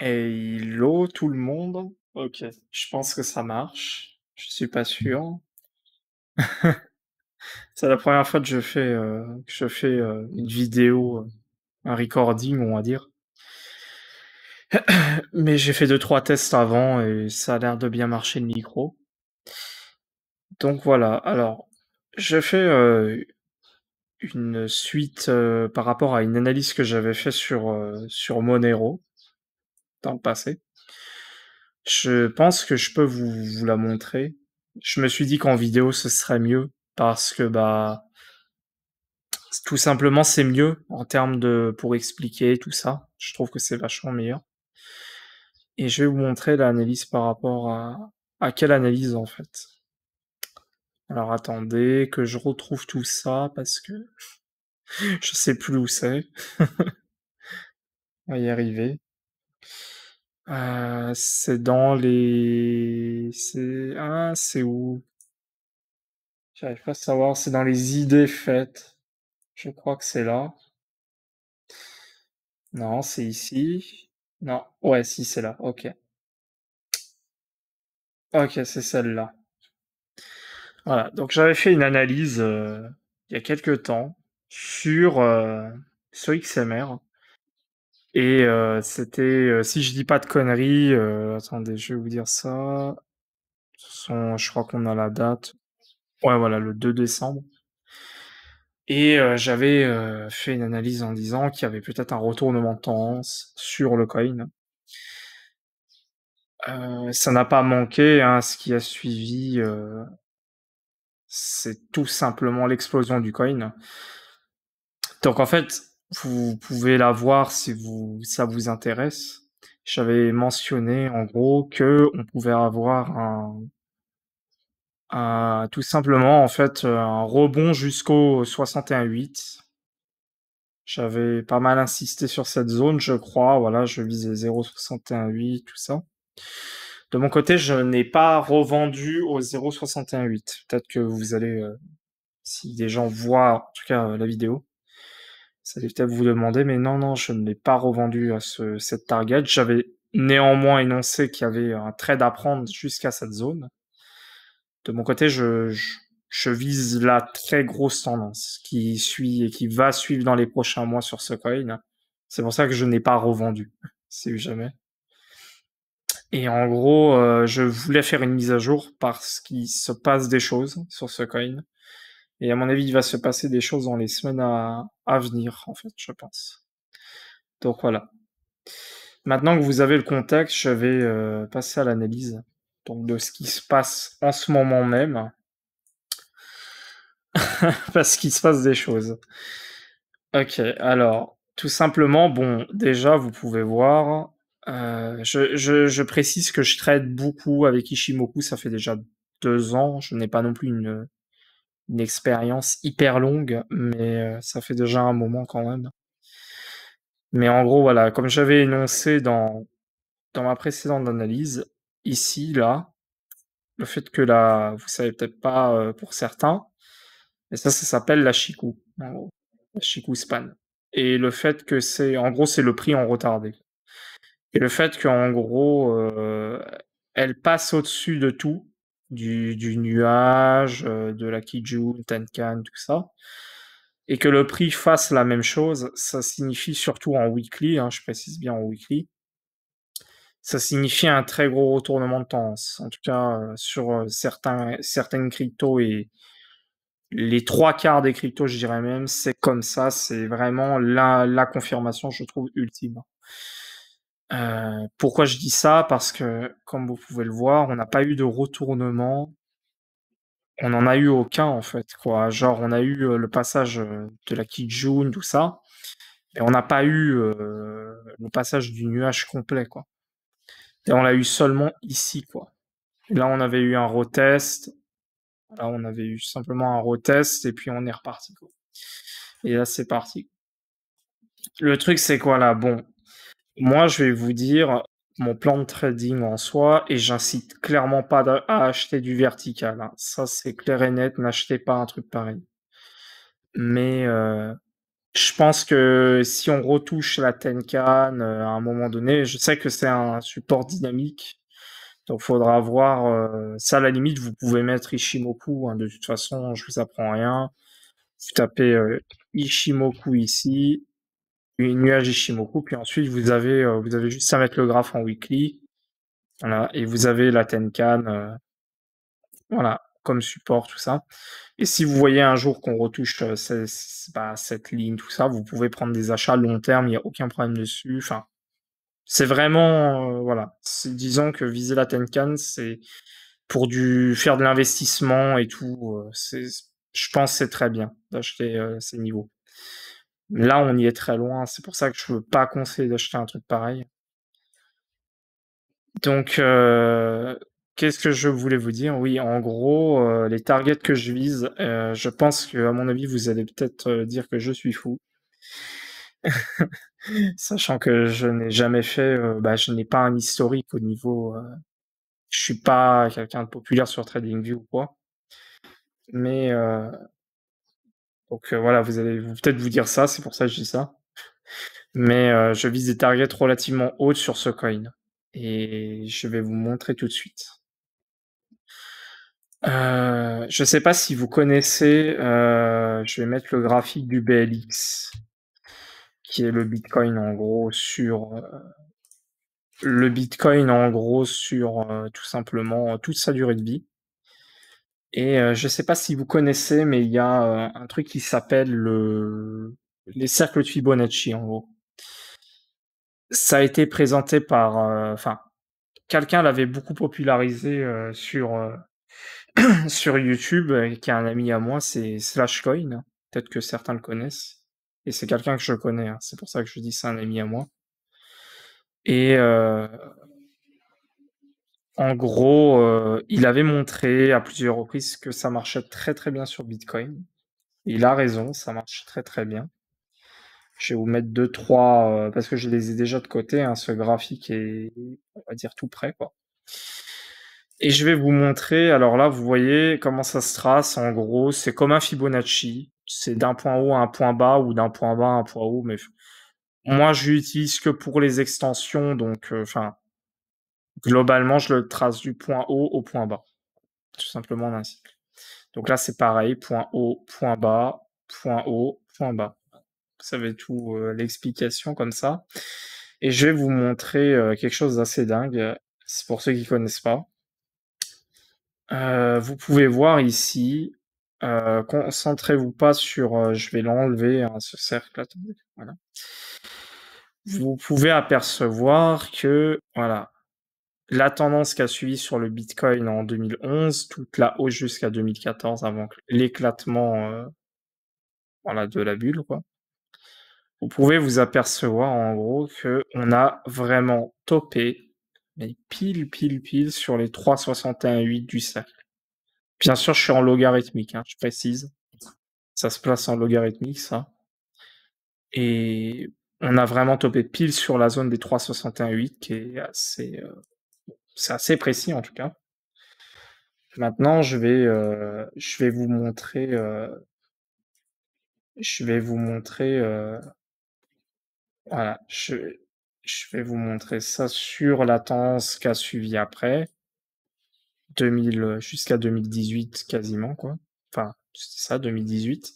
Et il tout le monde. Ok. Je pense que ça marche. Je suis pas sûr. c'est la première fois que je fais, euh, euh, une vidéo, euh, un recording, on va dire. Mais j'ai fait deux trois tests avant et ça a l'air de bien marcher le micro. Donc voilà. Alors, je fais une suite par rapport à une analyse que j'avais fait sur sur Monero dans le passé. Je pense que je peux vous, la montrer. Je me suis dit qu'en vidéo, ce serait mieux parce que bah tout simplement c'est mieux en termes de pour expliquer tout ça. Je trouve que c'est vachement meilleur. Et je vais vous montrer l'analyse par rapport à, à quelle analyse en fait. Alors attendez que je retrouve tout ça parce que je sais plus où c'est. On va y arriver. Euh, c'est dans les. C'est. Ah, c'est où J'arrive pas à savoir. C'est dans les idées faites. Je crois que c'est là. Non, c'est ici. Non. Ouais, si, c'est là. Ok. Ok, c'est celle-là. Voilà. Donc, j'avais fait une analyse euh, il y a quelques temps sur, euh, XMR. Et euh, c'était, euh, si je dis pas de conneries, euh, attendez, je vais vous dire ça. je crois qu'on a la date. Ouais, voilà, le 2 décembre. Et euh, j'avais euh, fait une analyse en disant qu'il y avait peut-être un retournement de tendance sur le coin. ça n'a pas manqué. Hein, ce qui a suivi, c'est tout simplement l'explosion du coin. Donc en fait, vous pouvez la voir si vous, ça vous intéresse. J'avais mentionné en gros que on pouvait avoir un, tout simplement en fait un rebond jusqu'au 61.8. J'avais pas mal insisté sur cette zone, je crois. Voilà, je visais 0,61,8, tout ça. De mon côté, je n'ai pas revendu au 0,61,8. Peut-être que vous allez, euh, si des gens voient en tout cas la vidéo, ça peut-être vous demander, mais non, non, je ne l'ai pas revendu à ce, cette target. J'avais néanmoins énoncé qu'il y avait un trade à prendre jusqu'à cette zone. De mon côté, je, je, vise la très grosse tendance qui suit et qui va suivre dans les prochains mois sur ce coin. C'est pour ça que je n'ai pas revendu, si jamais. Et en gros, euh, je voulais faire une mise à jour parce qu'il se passe des choses sur ce coin. Et à mon avis, il va se passer des choses dans les semaines à, venir, en fait, je pense. Donc voilà. Maintenant que vous avez le contexte, je vais euh, passer à l'analyse de ce qui se passe en ce moment même. Parce qu'il se passe des choses. Ok, alors, tout simplement, bon, déjà, vous pouvez voir, euh, je, je, précise que je trade beaucoup avec Ishimoku, ça fait déjà deux ans, je n'ai pas non plus une une expérience hyper longue, mais euh, ça fait déjà un moment quand même. Mais en gros, voilà, comme j'avais énoncé dans, dans ma précédente analyse, ici, là, le fait que là, vous savez peut-être pas euh, pour certains, mais ça, ça s'appelle la Chiku, en gros, la Chiku Span. Et le fait que c'est, en gros, c'est le prix en retardé. Et le fait qu'en gros, euh, elle passe au-dessus de tout, du, nuage, euh, de la Kijun, Tenkan, tout ça, et que le prix fasse la même chose, ça signifie surtout en weekly, hein, je précise bien en weekly, ça signifie un très gros retournement de tendance. En tout cas, euh, sur euh, certains, certaines cryptos et les trois quarts des cryptos, je dirais même, c'est comme ça. C'est vraiment la, la confirmation, je trouve, ultime. Euh, pourquoi je dis ça Parce que, comme vous pouvez le voir, on n'a pas eu de retournement. On n'en a eu aucun, en fait. Quoi. Genre, on a eu euh, le passage euh, de la Kijun, tout ça. Et on n'a pas eu le passage du nuage complet, quoi. Et on l'a eu seulement ici, quoi. là, on avait eu un retest. Là, on avait eu simplement un retest, et puis on est reparti, quoi. Et là, c'est parti. Le truc, c'est quoi, là Bon, moi, je vais vous dire mon plan de trading en soi, et j'incite clairement pas à acheter du vertical. Hein. Ça, c'est clair et net, n'achetez pas un truc pareil. Mais euh, je pense que si on retouche la Tenkan euh, à un moment donné, je sais que c'est un support dynamique, donc faudra voir. Euh, ça, à la limite, vous pouvez mettre Ishimoku. Hein, de toute façon, je vous apprends rien. Vous tapez Ishimoku ici, Nuage Ishimoku, Puis ensuite, vous avez, euh, vous avez juste à mettre le graphe en weekly. Voilà, et vous avez la Tenkan, euh, voilà, comme support, tout ça. Et si vous voyez un jour qu'on retouche euh, bah, cette ligne, tout ça, vous pouvez prendre des achats long terme, il n'y a aucun problème dessus. Enfin, c'est vraiment, voilà, disons que viser la Tenkan, c'est pour du faire de l'investissement et tout. je pense que c'est très bien d'acheter ces niveaux. Là, on y est très loin. C'est pour ça que je ne veux pas conseiller d'acheter un truc pareil. Donc, qu'est-ce que je voulais vous dire Oui, en gros, les targets que je vise, je pense que, à mon avis, vous allez peut-être dire que je suis fou. Sachant que je n'ai jamais fait, bah, je n'ai pas un historique au niveau. je suis pas quelqu'un de populaire sur TradingView ou quoi. Mais donc euh, voilà, vous allez peut-être vous dire ça, c'est pour ça que je dis ça. Mais euh, je vise des targets relativement hautes sur ce coin. Et je vais vous montrer tout de suite. Euh, je ne sais pas si vous connaissez, je vais mettre le graphique du BLX, qui est le Bitcoin en gros sur le Bitcoin en gros sur tout simplement toute sa durée de vie. Et euh, je ne sais pas si vous connaissez, mais il y a euh, un truc qui s'appelle le... les cercles de Fibonacci, en gros. Ça a été présenté par... Euh, enfin, quelqu'un l'avait beaucoup popularisé sur, sur YouTube, qui est un ami à moi, c'est Slashcoin. Peut-être que certains le connaissent. Et c'est quelqu'un que je connais, hein. c'est pour ça que je dis c'est un ami à moi. Et euh, en gros, euh, il avait montré à plusieurs reprises que ça marchait très très bien sur Bitcoin. Il a raison, ça marche très très bien. Je vais vous mettre deux, trois, euh, parce que je les ai déjà de côté. Hein, ce graphique est, on va dire, tout prêt. Quoi. Et je vais vous montrer, alors là, vous voyez comment ça se trace. En gros, c'est comme un Fibonacci. C'est d'un point haut à un point bas ou d'un point bas à un point haut. Mais moi, je l'utilise que pour les extensions. Donc, euh, enfin, Globalement, je le trace du point haut au point bas, tout simplement en un cycle. Donc là, c'est pareil, point haut, point bas, point haut, point bas. Vous savez tout euh, l'explication comme ça. Et je vais vous montrer euh, quelque chose d'assez dingue, euh, c'est pour ceux qui ne connaissent pas. vous pouvez voir ici, concentrez-vous pas sur, je vais l'enlever, hein, ce cercle, attendez, voilà. Vous pouvez apercevoir que, voilà, la tendance qu'a suivi sur le Bitcoin en 2011, toute la hausse jusqu'à 2014 avant l'éclatement euh, de la bulle, quoi. Vous pouvez vous apercevoir en gros que on a vraiment topé, mais pile, pile, pile sur les 3,61,8 du cercle. Bien sûr, je suis en logarithmique, hein, je précise. Ça se place en logarithmique, ça. Et on a vraiment topé pile sur la zone des 3,61,8 qui est assez. Euh, c'est assez précis en tout cas. Maintenant, je vais, euh, je vais vous montrer, euh, je vais vous montrer, euh, voilà, je, je vais vous montrer ça sur la tendance qu'a suivi après, 2000 jusqu'à 2018 quasiment quoi. Enfin, c'est ça, 2018.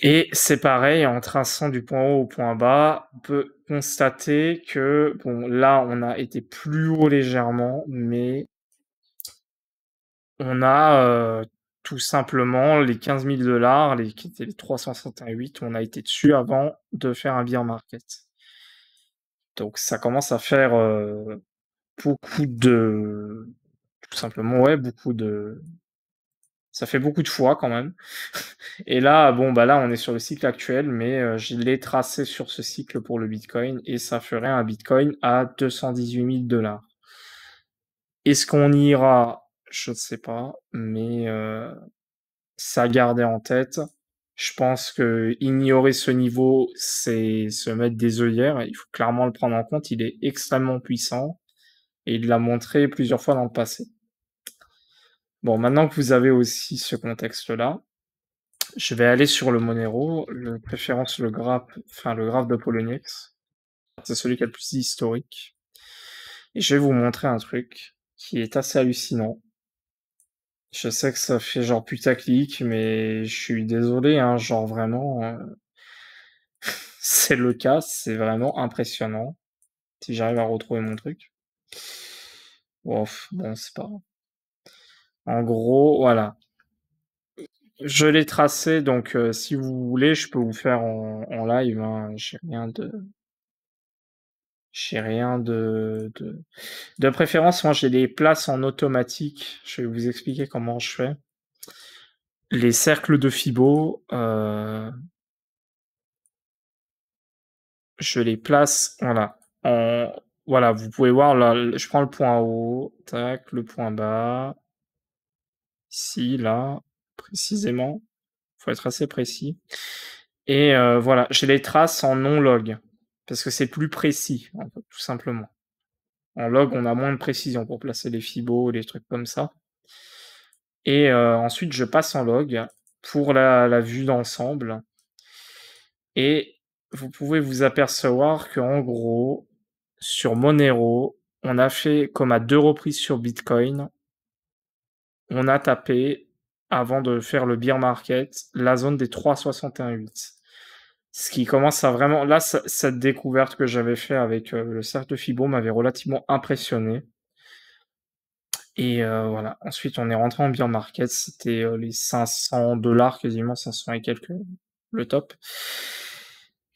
Et c'est pareil, en traçant du point haut au point bas, on peut constater que, bon, là, on a été plus haut légèrement, mais on a euh, tout simplement les 15 000 dollars, les, qui étaient les 368, on a été dessus avant de faire un beer market. Donc ça commence à faire euh, beaucoup de. Tout simplement, ouais, beaucoup de, ça fait beaucoup de fois quand même. Et là, bon, bah là, on est sur le cycle actuel, mais euh, je l'ai tracé sur ce cycle pour le Bitcoin et ça ferait un Bitcoin à 218 000 dollars. Est-ce qu'on ira Je ne sais pas, mais euh, ça garder en tête. Je pense que ignorer ce niveau, c'est se mettre des œillères. Il faut clairement le prendre en compte. Il est extrêmement puissant et il l'a montré plusieurs fois dans le passé. Bon, maintenant que vous avez aussi ce contexte-là, je vais aller sur le Monero, le préférence le graphe, enfin le graphe de Poloniex. C'est celui qui est le plus historique. Et je vais vous montrer un truc qui est assez hallucinant. Je sais que ça fait genre putaclic, mais je suis désolé, hein, genre vraiment, euh, c'est le cas, c'est vraiment impressionnant. Si j'arrive à retrouver mon truc. Ouf, bon, c'est pas grave. En gros, voilà. Je l'ai tracé, donc euh, si vous voulez, je peux vous faire en, live. Hein. J'ai rien de. J'ai rien de, de, préférence, moi j'ai des places en automatique. Je vais vous expliquer comment je fais. Les cercles de Fibo, euh, je les place voilà, en. Voilà, vous pouvez voir, là, je prends le point haut, tac, le point bas, si, là, précisément. Il faut être assez précis. Et euh, voilà, j'ai les traces en non-log, parce que c'est plus précis, tout simplement. En log, on a moins de précision pour placer les fibos, les trucs comme ça. Et euh, ensuite, je passe en log pour la, la vue d'ensemble. Et vous pouvez vous apercevoir qu'en gros, sur Monero, on a fait comme à deux reprises sur Bitcoin, on a tapé, avant de faire le beer market, la zone des 3,61,8. Ce qui commence à vraiment. Là, cette découverte que j'avais fait avec euh, le cercle de Fibo m'avait relativement impressionné. Et euh, voilà. Ensuite, on est rentré en beer market. C'était euh, les 500 dollars, quasiment 500 et quelques, le top.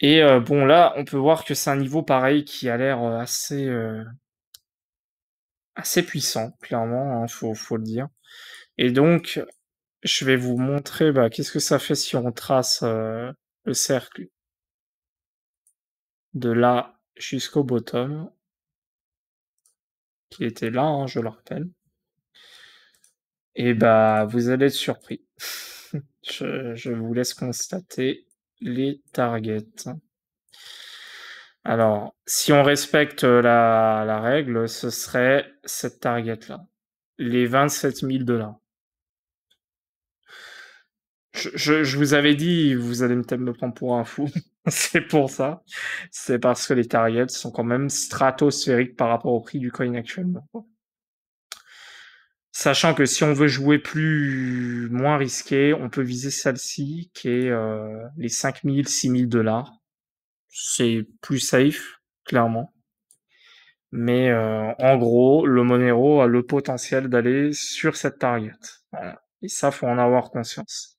Et bon, là, on peut voir que c'est un niveau pareil qui a l'air assez assez puissant, clairement, hein, faut, faut, le dire. Et donc, je vais vous montrer bah, qu'est-ce que ça fait si on trace euh, le cercle de là jusqu'au bottom, qui était là, hein, je le rappelle. Et bah, vous allez être surpris. je, je vous laisse constater les targets. Alors, si on respecte la, règle, ce serait cette target-là, les 27 000 dollars. Je, vous avais dit, vous allez peut-être me prendre pour un fou. c'est pour ça. C'est parce que les targets sont quand même stratosphériques par rapport au prix du coin actuellement. Sachant que si on veut jouer plus moins risqué, on peut viser celle-ci qui est euh, les 5000, 6000 dollars c'est plus safe, clairement. Mais euh, en gros, le Monero a le potentiel d'aller sur cette target. Et ça, faut en avoir conscience.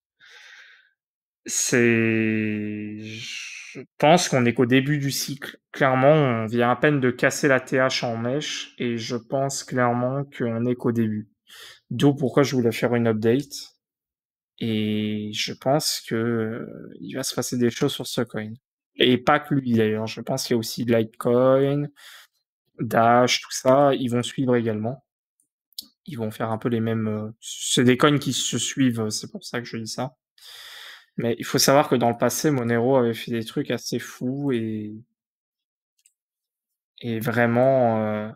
C'est, je pense qu'on est qu'au début du cycle. Clairement, on vient à peine de casser la TH en mèche, et je pense clairement qu'on est qu'au début. D'où pourquoi je voulais faire une update. Et je pense que euh, il va se passer des choses sur ce coin. Et pas que lui d'ailleurs, je pense qu'il y a aussi Litecoin, Dash, tout ça, ils vont suivre également. Ils vont faire un peu les mêmes. Euh, c'est des coins qui se suivent, euh, c'est pour ça que je dis ça. Mais il faut savoir que dans le passé, Monero avait fait des trucs assez fous et, et vraiment, euh,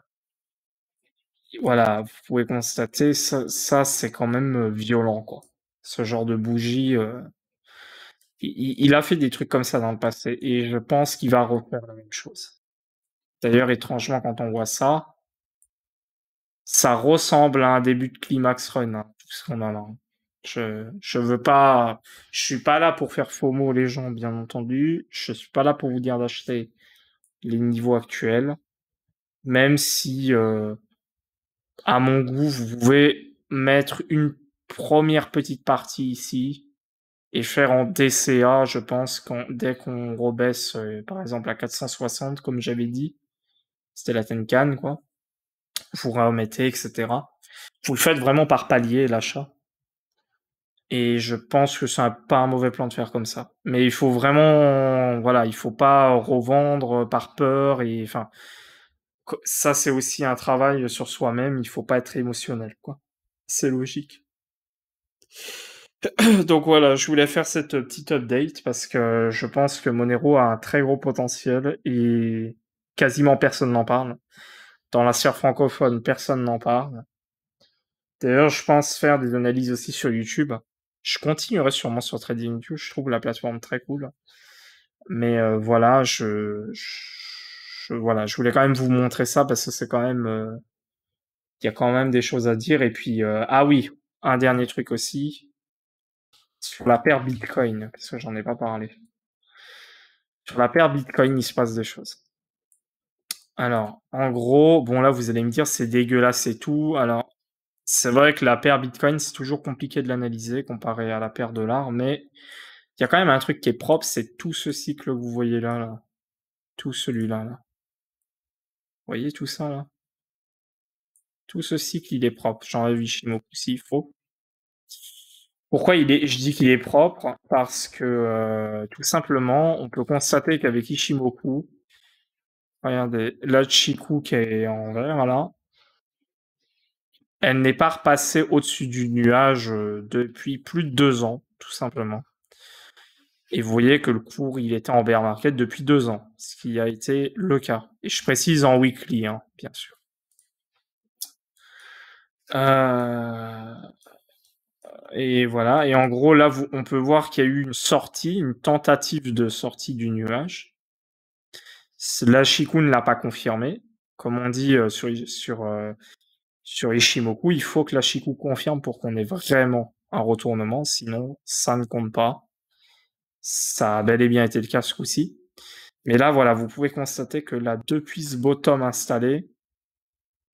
voilà, vous pouvez constater, ça, ça c'est quand même violent, quoi. Ce genre de bougie, il, a fait des trucs comme ça dans le passé et je pense qu'il va refaire la même chose. D'ailleurs, étrangement, quand on voit ça, ça ressemble à un début de climax run, hein, tout ce là. Je, je veux pas, je suis pas là pour faire faux mots les gens, bien entendu. Je suis pas là pour vous dire d'acheter les niveaux actuels, même si, euh, à mon goût, vous pouvez mettre une première petite partie ici et faire en DCA, je pense, dès qu'on rebaisse, euh, par exemple, à 460, comme j'avais dit, c'était la Tenkan, quoi. Vous remettez, etc. Vous le faites vraiment par palier, l'achat. Et je pense que c'est pas un mauvais plan de faire comme ça. Mais il faut vraiment, voilà, il faut pas revendre par peur et, enfin, ça c'est aussi un travail sur soi-même. Il faut pas être émotionnel, quoi. C'est logique. Donc voilà, je voulais faire cette petite update parce que je pense que Monero a un très gros potentiel et quasiment personne n'en parle. Dans la sphère francophone, personne n'en parle. D'ailleurs, je pense faire des analyses aussi sur YouTube. Je continuerai sûrement sur TradingView, je trouve la plateforme très cool. Mais euh, voilà, je, voilà, je voulais quand même vous montrer ça parce que c'est quand même euh, il y a quand même des choses à dire et puis euh, ah oui, un dernier truc aussi, sur la paire Bitcoin, parce que j'en ai pas parlé. Sur la paire Bitcoin, il se passe des choses. Alors, en gros, bon là, vous allez me dire, c'est dégueulasse et tout. Alors, c'est vrai que la paire Bitcoin, c'est toujours compliqué de l'analyser comparé à la paire dollar, mais il y a quand même un truc qui est propre, c'est tout ce cycle que vous voyez là, là. Tout celui-là, là. Vous voyez tout ça, là Tout ce cycle, il est propre. J'en moi aussi, s'il faut. Pourquoi il est, je dis qu'il est propre Parce que euh, tout simplement, on peut constater qu'avec Ishimoku, regardez, la Chiku qui est en vert là, elle n'est pas repassée au-dessus du nuage euh, depuis plus de deux ans, tout simplement. Et vous voyez que le cours, il était en bear market depuis deux ans, ce qui a été le cas. Et je précise en weekly, hein, bien sûr. Euh, et voilà. Et en gros, là, on peut voir qu'il y a eu une sortie, une tentative de sortie du nuage. La Shiku ne l'a pas confirmé. Comme on dit euh, sur, sur, euh, sur Ishimoku, il faut que la Shiku confirme pour qu'on ait vraiment un retournement, sinon ça ne compte pas. Ça a bel et bien été le cas ce coup-ci. Mais là, voilà, vous pouvez constater que la deux ce bottom installée,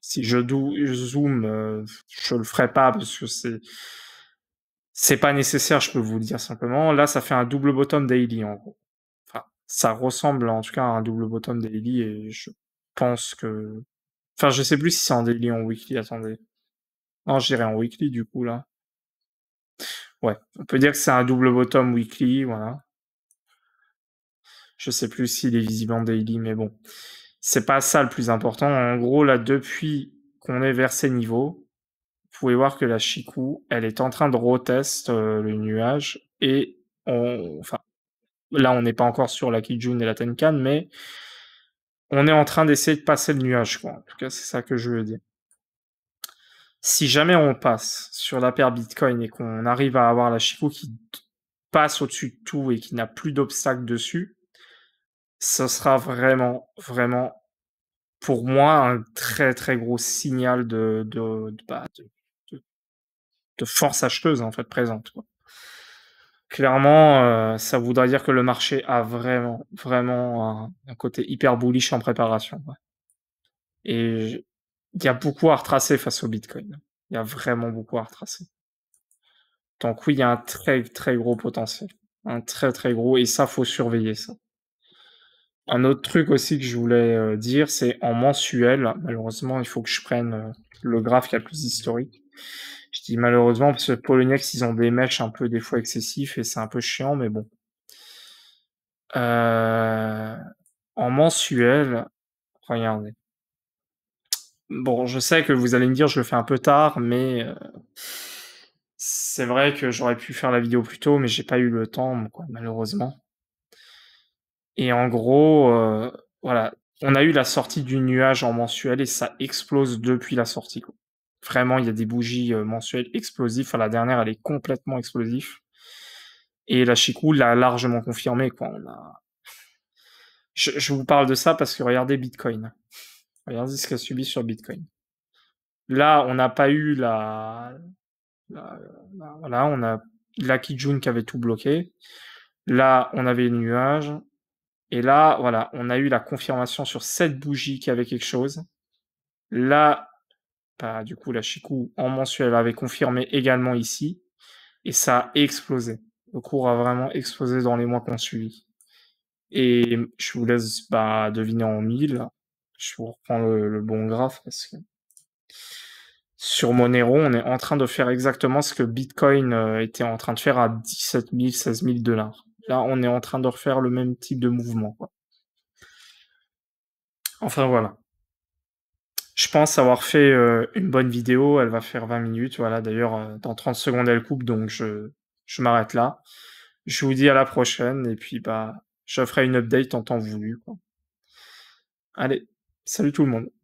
si je, do je ne euh, je le ferai pas parce que c'est c'est pas nécessaire, je peux vous le dire simplement. Là, ça fait un double bottom daily, en gros. Enfin, ça ressemble en tout cas à un double bottom daily et je pense que. Enfin, je sais plus si c'est en daily ou en weekly, attendez. Non, j'irai en weekly du coup là. Ouais, on peut dire que c'est un double bottom weekly, voilà. Je sais plus s'il est visible en daily, mais bon. C'est pas ça le plus important. En gros, là, depuis qu'on est vers ces niveaux, vous pouvez voir que la Chiku, elle est en train de retest euh, le nuage et enfin, là, on n'est pas encore sur la Kijun et la Tenkan, mais on est en train d'essayer de passer le nuage, En tout cas, c'est ça que je veux dire. Si jamais on passe sur la paire Bitcoin et qu'on arrive à avoir la Chiku qui passe au-dessus de tout et qui n'a plus d'obstacle dessus, ce sera vraiment, vraiment, pour moi, un très, très gros signal de, de, bah, de force acheteuse en fait présente. Clairement, euh, ça voudrait dire que le marché a vraiment, vraiment un, côté hyper bullish en préparation. Et il y a beaucoup à retracer face au Bitcoin. Il y a vraiment beaucoup à retracer. Donc oui, il y a un très très gros potentiel. Un très très gros, et ça, faut surveiller ça. Un autre truc aussi que je voulais euh, dire, c'est en mensuel, malheureusement, il faut que je prenne euh, le graphe qui a le plus historique. Je dis malheureusement parce que Poloniex, ils ont des mèches un peu des fois excessifs et c'est un peu chiant, mais bon. Euh, en mensuel, regardez. Bon, je sais que vous allez me dire je le fais un peu tard, mais euh, c'est vrai que j'aurais pu faire la vidéo plus tôt, mais j'ai pas eu le temps, malheureusement. Et en gros, euh, voilà, on a eu la sortie du nuage en mensuel et ça explose depuis la sortie. Quoi. Vraiment, il y a des bougies euh, mensuelles explosives. Enfin, la dernière, elle est complètement explosive. Et la Chikou l'a largement confirmé. Quoi. je, vous parle de ça parce que regardez Bitcoin. Regardez ce qu'elle subit sur Bitcoin. Là, on n'a pas eu la... voilà, on a la Kijun qui avait tout bloqué. Là, on avait les nuages. Et là, voilà, on a eu la confirmation sur cette bougie qui avait quelque chose. Là, bah, du coup, la Chiku en mensuel avait confirmé également ici. Et ça a explosé. Le cours a vraiment explosé dans les mois qui ont suivi. Et je vous laisse bah, deviner en mille. Je vous reprends le, bon graphe parce que sur Monero, on est en train de faire exactement ce que Bitcoin euh, était en train de faire à 17 000, 16 000 dollars. Là, on est en train de refaire le même type de mouvement. Enfin voilà je pense avoir fait euh, une bonne vidéo. Elle va faire 20 minutes. Voilà, d'ailleurs, euh, dans 30 secondes, elle coupe, donc je, je m'arrête là. Je vous dis à la prochaine et puis bah, je ferai une update en temps voulu. Allez, salut tout le monde.